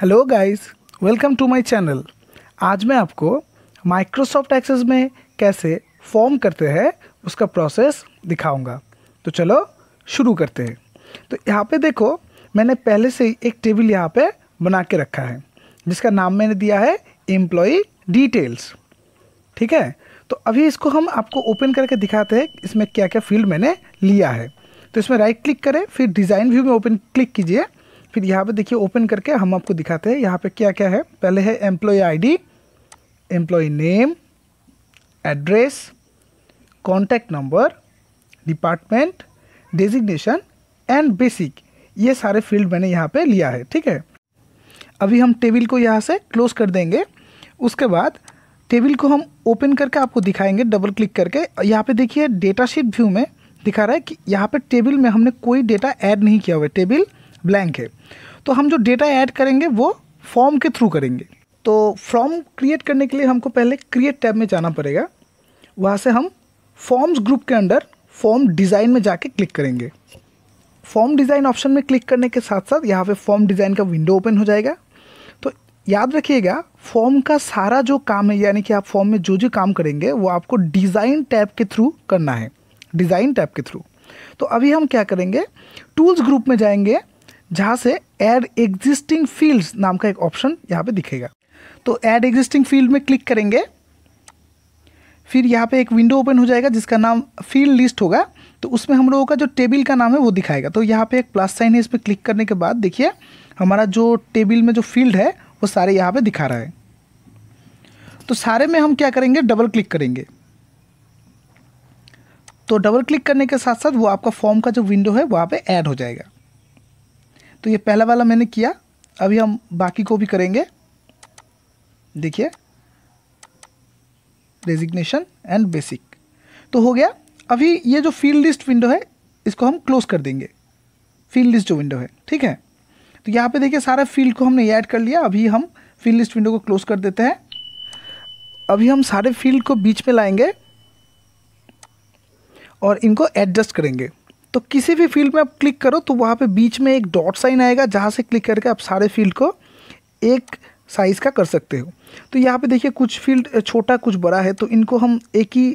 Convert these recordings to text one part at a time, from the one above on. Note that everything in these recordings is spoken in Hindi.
Hello guys welcome to my channel आज मैं आपको माइक्रोसॉफ्ट एक्सेस में कैसे फॉर्म करते हैं उसका प्रोसेस दिखाऊंगा तो चलो शुरू करते हैं तो यहाँ पे देखो मैंने पहले से ही एक टेबल यहाँ पे बना के रखा है जिसका नाम मैंने दिया है एम्प्लॉई डिटेल्स ठीक है तो अभी इसको हम आपको ओपन करके दिखाते हैं इसमें क्या क्या फील्ड मैंने लिया है तो इसमें राइट क्लिक करें फिर डिज़ाइन व्यू में ओपन क्लिक कीजिए फिर यहाँ पे देखिए ओपन करके हम आपको दिखाते हैं यहाँ पे क्या क्या है पहले है employ ID employ name address contact number department designation and basic ये सारे फील्ड मैंने यहाँ पे लिया है ठीक है अभी हम टेबल को यहाँ से क्लोज कर देंगे उसके बाद टेबल को हम ओपन करके आपको दिखाएंगे डबल क्लिक करके यहाँ पे देखिए डेटा शीट व्यू में दिखा रहा है कि यहाँ पे टेबल में हमने कोई डेटा ऐड नहीं किया हुआ है टेबल ब्लैंक है तो हम जो डेटा ऐड करेंगे वो फॉर्म के थ्रू करेंगे तो फॉर्म क्रिएट करने के लिए हमको पहले क्रिएट टैब में जाना पड़ेगा वहाँ से हम फॉर्म्स ग्रुप के अंडर फॉर्म डिज़ाइन में जाके क्लिक करेंगे फॉर्म डिज़ाइन ऑप्शन में क्लिक करने के साथ साथ यहाँ पे फॉर्म डिज़ाइन का विंडो ओपन हो जाएगा तो याद रखिएगा फॉर्म का सारा जो काम है यानी कि आप फॉर्म में जो जो काम करेंगे वो आपको डिज़ाइन टैब के थ्रू करना है डिज़ाइन टैब के थ्रू तो अभी हम क्या करेंगे टूल्स ग्रुप में जाएंगे जहाँ से एड एग्जिस्टिंग फील्ड्स नाम का एक ऑप्शन यहाँ पे दिखेगा तो एड एग्जिस्टिंग फील्ड में क्लिक करेंगे फिर यहाँ पे एक विंडो ओपन हो जाएगा जिसका नाम फील्ड लिस्ट होगा तो उसमें हम लोगों का जो टेबल का नाम है वो दिखाएगा तो यहाँ पे एक प्लस साइन है इस पर क्लिक करने के बाद देखिए हमारा जो टेबल में जो फील्ड है वो सारे यहाँ पे दिखा रहा है तो सारे में हम क्या करेंगे डबल क्लिक करेंगे तो डबल क्लिक करने के साथ साथ वो आपका फॉर्म का जो विंडो है वहाँ पे ऐड हो जाएगा तो ये पहला वाला मैंने किया अभी हम बाकी को भी करेंगे देखिए रेजिग्नेशन एंड बेसिक तो हो गया अभी ये जो फील्ड लिस्ट विंडो है इसको हम क्लोज कर देंगे फील्ड लिस्ट जो विंडो है ठीक है तो यहाँ पे देखिए सारा फील्ड को हमने ऐड कर लिया अभी हम फील्ड लिस्ट विंडो को क्लोज कर देते हैं अभी हम सारे फील्ड को बीच में लाएंगे और इनको एडजस्ट करेंगे तो किसी भी फील्ड में आप क्लिक करो तो वहाँ पे बीच में एक डॉट साइन आएगा जहाँ से क्लिक करके आप सारे फील्ड को एक साइज़ का कर सकते हो तो यहाँ पे देखिए कुछ फील्ड छोटा कुछ बड़ा है तो इनको हम एक ही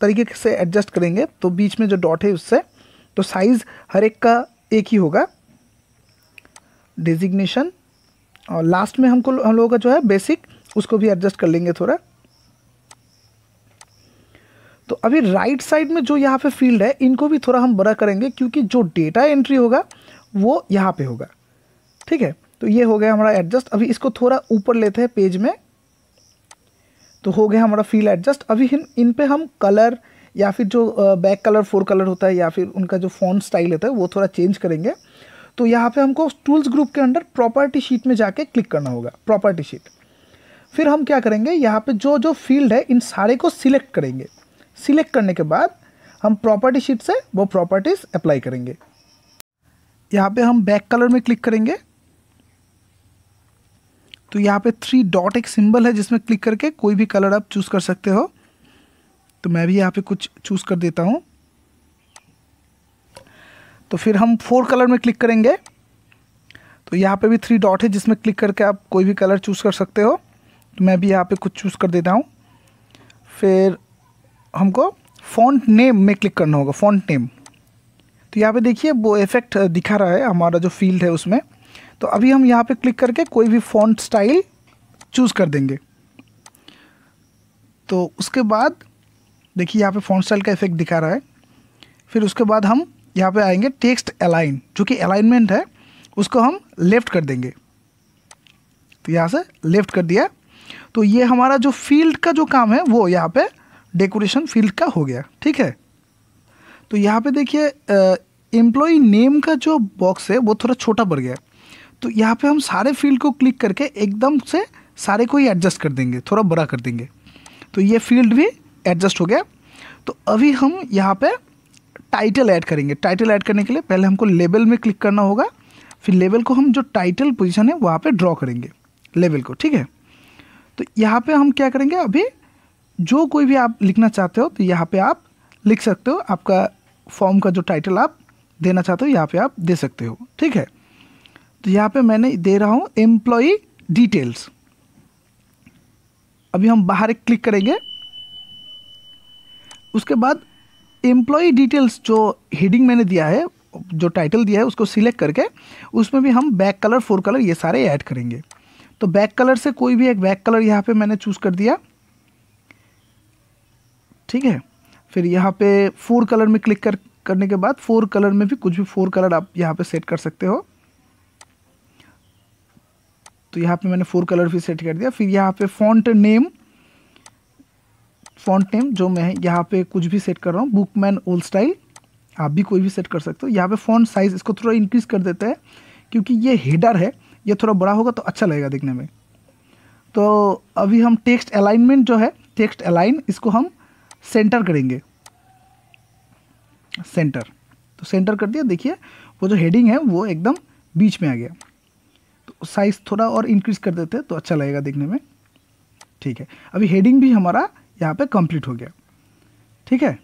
तरीके से एडजस्ट करेंगे तो बीच में जो डॉट है उससे तो साइज़ हर एक का एक ही होगा डिजिग्नेशन और लास्ट में हमको हम लोगों का जो है बेसिक उसको भी एडजस्ट कर लेंगे थोड़ा तो अभी राइट साइड में जो यहाँ पे फील्ड है इनको भी थोड़ा हम बड़ा करेंगे क्योंकि जो डेटा एंट्री होगा वो यहाँ पे होगा ठीक है तो ये हो गया हमारा एडजस्ट अभी इसको थोड़ा ऊपर लेते हैं पेज में तो हो गया हमारा फील एडजस्ट अभी इन इन पर हम कलर या फिर जो बैक कलर फोर कलर होता है या फिर उनका जो फोन स्टाइल होता है वो थोड़ा चेंज करेंगे तो यहाँ पे हमको टूल्स ग्रुप के अंडर प्रॉपर्टी शीट में जाके क्लिक करना होगा प्रॉपर्टी शीट फिर हम क्या करेंगे यहाँ पे जो जो फील्ड है इन सारे को सिलेक्ट करेंगे सिलेक्ट करने के बाद हम प्रॉपर्टी शीट से वो प्रॉपर्टीज़ अप्लाई करेंगे यहाँ पे हम बैक कलर में क्लिक करेंगे तो यहाँ पे थ्री डॉट एक सिंबल है जिसमें क्लिक करके कोई भी कलर आप चूज़ कर सकते हो तो मैं भी यहाँ पे कुछ चूज़ कर देता हूँ तो फिर हम फोर कलर में क्लिक करेंगे तो यहाँ पे भी थ्री डॉट है जिसमें क्लिक करके आप कोई भी कलर चूज़ कर सकते हो तो मैं भी यहाँ पे कुछ चूज़ कर देता हूँ फिर हमको फ़ॉन्ट नेम में क्लिक करना होगा फ़ॉन्ट नेम तो यहाँ पे देखिए वो इफेक्ट दिखा रहा है हमारा जो फील्ड है उसमें तो अभी हम यहाँ पे क्लिक करके कोई भी फ़ॉन्ट स्टाइल चूज़ कर देंगे तो उसके बाद देखिए यहाँ पे फ़ॉन्ट स्टाइल का इफेक्ट दिखा रहा है फिर उसके बाद हम यहाँ पे आएंगे टेक्स्ट अलाइन जो कि अलाइनमेंट है उसको हम लेफ़्ट कर देंगे तो यहाँ से लेफ़्ट कर दिया तो ये हमारा जो फील्ड का जो काम है वो यहाँ पर डेकोरेशन फील्ड का हो गया ठीक है तो यहाँ पे देखिए एम्प्लॉय नेम का जो बॉक्स है वो थोड़ा छोटा पड़ गया तो यहाँ पे हम सारे फील्ड को क्लिक करके एकदम से सारे को ही एडजस्ट कर देंगे थोड़ा बड़ा कर देंगे तो ये फील्ड भी एडजस्ट हो गया तो अभी हम यहाँ पे टाइटल ऐड करेंगे टाइटल ऐड करने के लिए पहले हमको लेबल में क्लिक करना होगा फिर लेबल को हम जो टाइटल पोजीशन है वहाँ पे ड्रॉ करेंगे लेवल को ठीक है तो यहाँ पे हम क्या करेंगे अभी जो कोई भी आप लिखना चाहते हो तो यहाँ पे आप लिख सकते हो आपका फॉर्म का जो टाइटल आप देना चाहते हो यहाँ पे आप दे सकते हो ठीक है तो यहाँ पे मैंने दे रहा हूँ एम्प्लॉई डिटेल्स अभी हम बाहर एक क्लिक करेंगे उसके बाद एम्प्लॉई डिटेल्स जो हेडिंग मैंने दिया है जो टाइटल दिया है उसको सिलेक्ट करके उसमें भी हम बैक कलर फोर कलर ये सारे ऐड करेंगे तो बैक कलर से कोई भी एक बैक कलर यहाँ पे मैंने चूज़ कर दिया ठीक है फिर यहाँ पे फोर कलर में क्लिक कर करने के बाद फोर कलर में भी कुछ भी फोर कलर आप यहाँ पे सेट कर सकते हो तो यहाँ पे मैंने फोर कलर भी सेट कर दिया फिर यहाँ पे फॉन्ट नेम फॉन्ट नेम जो मैं यहाँ पे कुछ भी सेट कर रहा हूँ बुक मैन ओल्ड स्टाइल आप भी कोई भी सेट कर सकते हो यहाँ पे फॉन्ट साइज़ इसको थोड़ा इंक्रीज़ कर देते हैं क्योंकि ये हेडर है ये थोड़ा बड़ा होगा तो अच्छा लगेगा देखने में तो अभी हम टेक्स्ट अलाइनमेंट जो है टेक्स्ट अलाइन इसको हम सेंटर करेंगे सेंटर तो सेंटर कर दिया देखिए वो जो हेडिंग है वो एकदम बीच में आ गया तो साइज थोड़ा और इंक्रीज कर देते तो अच्छा लगेगा देखने में ठीक है अभी हेडिंग भी हमारा यहाँ पे कंप्लीट हो गया ठीक है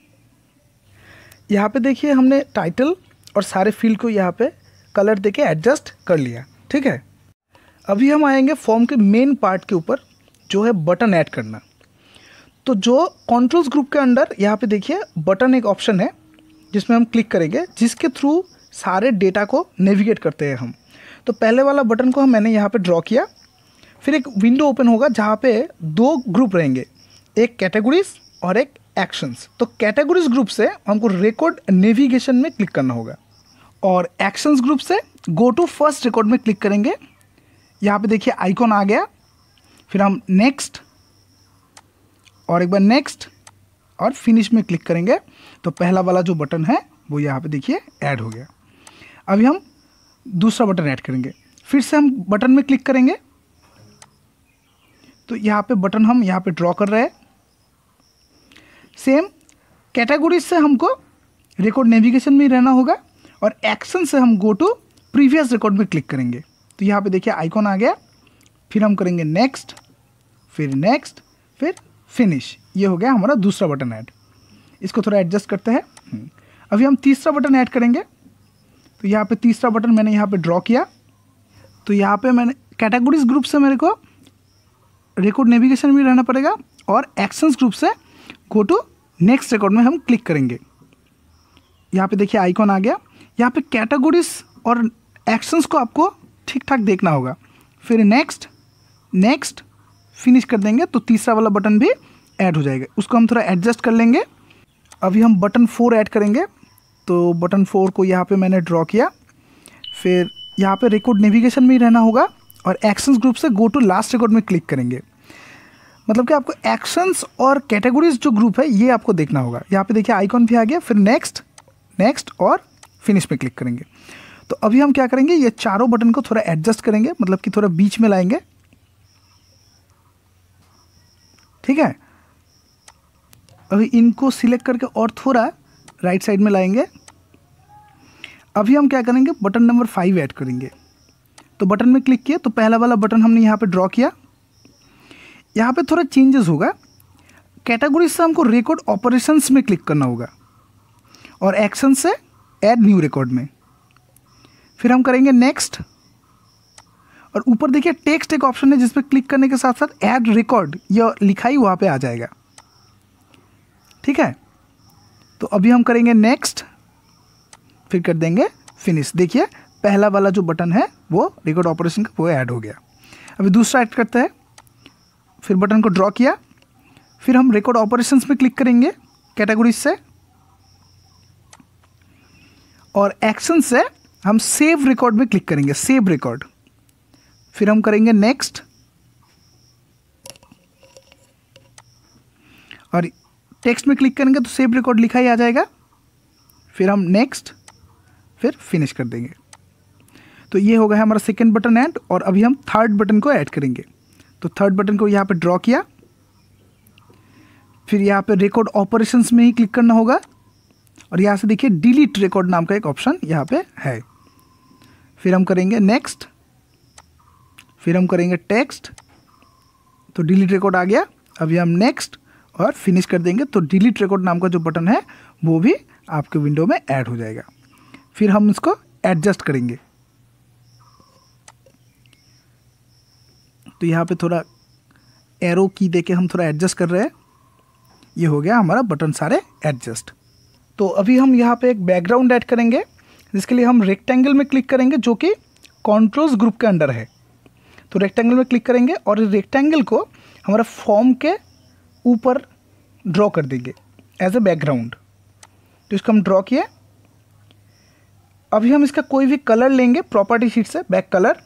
यहाँ पे देखिए हमने टाइटल और सारे फील्ड को यहाँ पे कलर देके एडजस्ट कर लिया ठीक है अभी हम आएंगे फॉर्म के मेन पार्ट के ऊपर जो है बटन ऐड करना तो जो कंट्रोल्स ग्रुप के अंडर यहाँ पे देखिए बटन एक ऑप्शन है जिसमें हम क्लिक करेंगे जिसके थ्रू सारे डेटा को नेविगेट करते हैं हम तो पहले वाला बटन को मैंने यहाँ पे ड्रॉ किया फिर एक विंडो ओपन होगा जहाँ पे दो ग्रुप रहेंगे एक कैटेगरीज और एक एक्शंस तो कैटेगरीज ग्रुप से हमको रिकॉर्ड नेविगेशन में क्लिक करना होगा और एक्शंस ग्रुप से गो टू फर्स्ट रिकॉर्ड में क्लिक करेंगे यहाँ पे देखिए आइकॉन आ गया फिर हम नेक्स्ट और एक बार नेक्स्ट और फिनिश में क्लिक करेंगे तो पहला वाला जो बटन है वो यहाँ पे देखिए ऐड हो गया अभी हम दूसरा बटन ऐड करेंगे फिर से हम बटन में क्लिक करेंगे तो यहाँ पे बटन हम यहाँ पे ड्रॉ कर रहे हैं सेम कैटेगरीज से हमको रिकॉर्ड नेविगेशन में रहना होगा और एक्शन से हम गो टू प्रीवियस रिकॉर्ड में क्लिक करेंगे तो यहाँ पे देखिए आइकॉन आ गया फिर हम करेंगे नेक्स्ट फिर नेक्स्ट फिर फिनिश ये हो गया हमारा दूसरा बटन ऐड इसको थोड़ा एडजस्ट करते हैं हम्म। अभी हम तीसरा बटन ऐड करेंगे तो यहाँ पे तीसरा बटन मैंने यहाँ पे ड्रॉ किया तो यहाँ पे मैंने कैटेगरीज ग्रुप से मेरे को रिकॉर्ड नेविगेशन भी रहना पड़ेगा और एक्शंस ग्रुप से गो टू नेक्स्ट रिकॉर्ड में हम क्लिक करेंगे यहाँ पे देखिए आइकॉन आ गया यहाँ पे कैटेगरीज और एक्शंस को आपको ठीक ठाक देखना होगा फिर नेक्स्ट नेक्स्ट फिनिश कर देंगे तो तीसरा वाला बटन भी ऐड हो जाएगा उसको हम थोड़ा एडजस्ट कर लेंगे अभी हम बटन फोर ऐड करेंगे तो बटन फोर को यहाँ पे मैंने ड्रॉ किया फिर यहाँ पे रिकॉर्ड नेविगेशन में ही रहना होगा और एक्शंस ग्रुप से गो टू लास्ट रिकॉर्ड में क्लिक करेंगे मतलब कि आपको एक्शंस और कैटेगरीज जो ग्रुप है ये आपको देखना होगा यहाँ पे देखिए आइकॉन भी आ गया फिर नेक्स्ट नेक्स्ट और फिनिश में क्लिक करेंगे तो अभी हम क्या करेंगे ये चारों बटन को थोड़ा एडजस्ट करेंगे मतलब कि थोड़ा बीच में लाएंगे ठीक है अभी इनको सिलेक्ट करके और थोड़ा राइट साइड में लाएंगे अभी हम क्या करेंगे बटन नंबर फाइव ऐड करेंगे तो बटन में क्लिक किया तो पहला वाला बटन हमने यहाँ पे ड्रॉ किया यहाँ पे थोड़ा चेंजेस होगा कैटेगरी से हमको रिकॉर्ड ऑपरेशंस में क्लिक करना होगा और एक्शन से ऐड न्यू रिकॉर्ड में फिर हम करेंगे नेक्स्ट और ऊपर देखिए टेक्स्ट एक ऑप्शन है जिसमें क्लिक करने के साथ साथ ऐड रिकॉर्ड यह लिखाई वहाँ पे आ जाएगा ठीक है तो अभी हम करेंगे नेक्स्ट फिर कर देंगे फिनिश देखिए पहला वाला जो बटन है वो रिकॉर्ड ऑपरेशन का वो ऐड हो गया अभी दूसरा ऐड करते हैं फिर बटन को ड्रॉ किया फिर हम रिकॉर्ड ऑपरेशन में क्लिक करेंगे कैटेगरीज से और एक्शन से हम सेव रिकॉर्ड में क्लिक करेंगे सेव रिकॉर्ड फिर हम करेंगे नेक्स्ट और टेक्स्ट में क्लिक करेंगे तो सेव रिकॉर्ड लिखा ही आ जाएगा फिर हम नेक्स्ट फिर फिनिश कर देंगे तो ये हो गया हमारा सेकेंड बटन ऐड और अभी हम थर्ड बटन को ऐड करेंगे तो थर्ड बटन को यहाँ पे ड्रॉ किया फिर यहाँ पे रिकॉर्ड ऑपरेशंस में ही क्लिक करना होगा और यहाँ से देखिए डिलीट रिकॉर्ड नाम का एक ऑप्शन यहाँ पे है फिर हम करेंगे नेक्स्ट फिर हम करेंगे टेक्स्ट तो डिलीट रिकॉर्ड आ गया अभी हम नेक्स्ट और फिनिश कर देंगे तो डिलीट रिकॉर्ड नाम का जो बटन है वो भी आपके विंडो में ऐड हो जाएगा फिर हम इसको एडजस्ट करेंगे तो यहाँ पे थोड़ा एरो की देके हम थोड़ा एडजस्ट कर रहे हैं ये हो गया हमारा बटन सारे एडजस्ट तो अभी हम यहाँ पे एक बैकग्राउंड ऐड करेंगे जिसके लिए हम रेक्टेंगल में क्लिक करेंगे जो कि कॉन्ट्रोल्स ग्रुप के अंडर है तो रेक्टेंगल में क्लिक करेंगे और रेक्टेंगल को हमारा फॉर्म के ऊपर ड्रॉ कर देंगे एज ए बैकग्राउंड तो इसको हम ड्रॉ किए अभी हम इसका कोई भी कलर लेंगे प्रॉपर्टी शीट से बैक कलर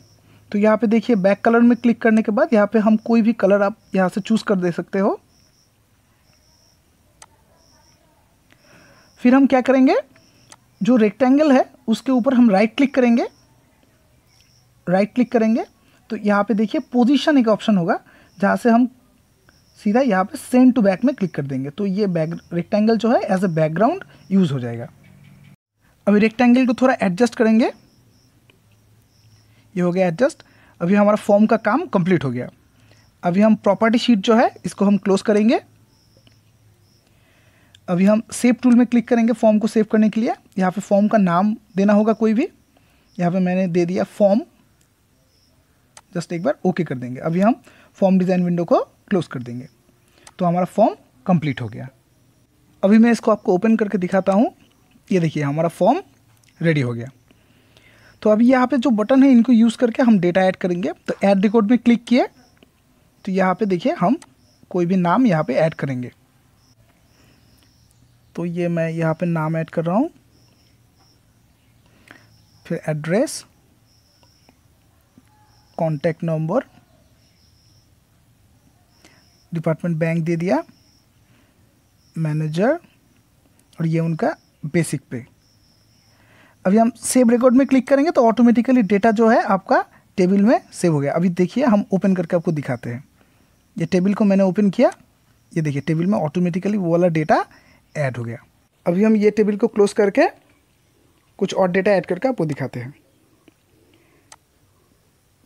तो यहाँ पे देखिए बैक कलर में क्लिक करने के बाद यहाँ पे हम कोई भी कलर आप यहाँ से चूज़ कर दे सकते हो फिर हम क्या करेंगे जो रेक्टेंगल है उसके ऊपर हम राइट क्लिक करेंगे राइट क्लिक करेंगे तो यहाँ पे देखिए पोजीशन एक ऑप्शन होगा जहाँ से हम सीधा यहाँ पे सेंड टू बैक में क्लिक कर देंगे तो ये बैक रेक्टेंगल जो है एज ए बैकग्राउंड यूज़ हो जाएगा अभी रेक्टेंगल को थोड़ा एडजस्ट करेंगे ये हो गया एडजस्ट अभी हमारा फॉर्म का काम कंप्लीट हो गया अभी हम प्रॉपर्टी शीट जो है इसको हम क्लोज करेंगे अभी हम सेव टूल में क्लिक करेंगे फॉर्म को सेव करने के लिए यहाँ पे फॉर्म का नाम देना होगा कोई भी यहाँ पे मैंने दे दिया फॉर्म जस्ट एक बार ओके कर देंगे अभी हम फॉर्म डिज़ाइन विंडो को क्लोज कर देंगे तो हमारा फॉर्म कंप्लीट हो गया अभी मैं इसको आपको ओपन करके दिखाता हूँ ये देखिए हमारा फॉर्म रेडी हो गया तो अभी यहाँ पे जो बटन है इनको यूज़ करके हम डेटा ऐड करेंगे तो ऐड रिकॉर्ड में क्लिक किए तो यहाँ पे देखिए हम कोई भी नाम यहाँ पे ऐड करेंगे तो ये मैं यहाँ पे नाम ऐड कर रहा हूँ फिर address contact number department bank दे दिया मैनेजर और ये उनका बेसिक पे अभी हम सेव रिकॉर्ड में क्लिक करेंगे तो ऑटोमेटिकली डेटा जो है आपका टेबल में सेव हो गया अभी देखिए हम ओपन करके आपको दिखाते हैं ये टेबल को मैंने ओपन किया ये देखिए टेबल में ऑटोमेटिकली वो वाला डेटा ऐड हो गया अभी हम ये टेबल को क्लोज करके कुछ और डेटा ऐड करके आपको दिखाते हैं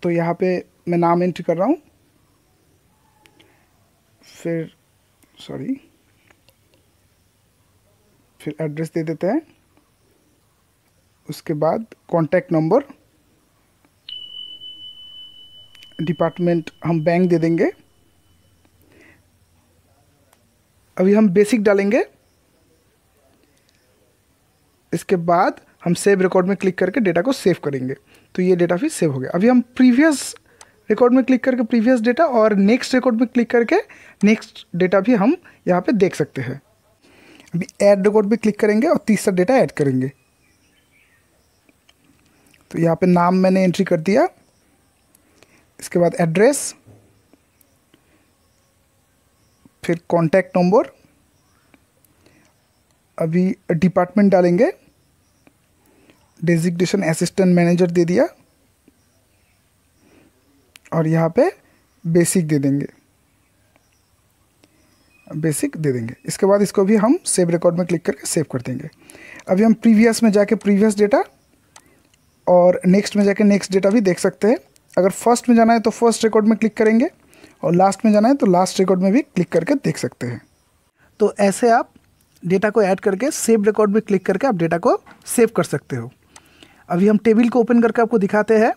तो यहाँ पे मैं नाम एंट्री कर रहा हूँ फिर सॉरी फिर एड्रेस दे देते हैं उसके बाद कॉन्टैक्ट नंबर डिपार्टमेंट हम बैंक दे देंगे अभी हम बेसिक डालेंगे इसके बाद हम सेव रिकॉर्ड में क्लिक करके डेटा को सेव करेंगे तो ये डेटा फिर सेव हो गया अभी हम प्रीवियस रिकॉर्ड में क्लिक करके प्रीवियस डेटा और नेक्स्ट रिकॉर्ड में क्लिक करके नेक्स्ट डेटा भी हम यहाँ पे देख सकते हैं अभी ऐड रिकॉर्ड भी क्लिक करेंगे और तीसरा डेटा ऐड करेंगे तो यहाँ पे नाम मैंने एंट्री कर दिया इसके बाद एड्रेस फिर कॉन्टैक्ट नंबर अभी डिपार्टमेंट डालेंगे डेजिग्नेशन असिस्टेंट मैनेजर दे दिया और यहाँ पे बेसिक दे देंगे बेसिक दे देंगे इसके बाद इसको भी हम सेव रिकॉर्ड में क्लिक करके सेव कर देंगे अभी हम प्रीवियस में जाके प्रीवियस डेटा और नेक्स्ट में जाके नेक्स्ट डेटा भी देख सकते हैं अगर फर्स्ट में जाना है तो फर्स्ट रिकॉर्ड में क्लिक करेंगे और लास्ट में जाना है तो लास्ट रिकॉर्ड में भी क्लिक करके देख सकते हैं तो ऐसे आप डेटा को ऐड करके सेव रिकॉर्ड में क्लिक करके आप डेटा को सेव कर सकते हो अभी हम टेबल को ओपन करके आपको दिखाते हैं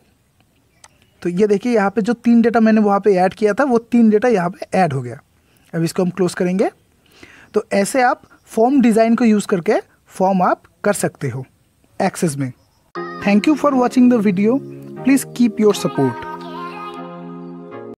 तो ये देखिए यहाँ पे जो तीन डेटा मैंने वहाँ पे ऐड किया था वो तीन डेटा यहाँ पे ऐड हो गया अब इसको हम क्लोज करेंगे तो ऐसे आप फॉर्म डिज़ाइन को यूज़ करके फॉर्म आप कर सकते हो एक्सेस में thank you for watching the video please keep your support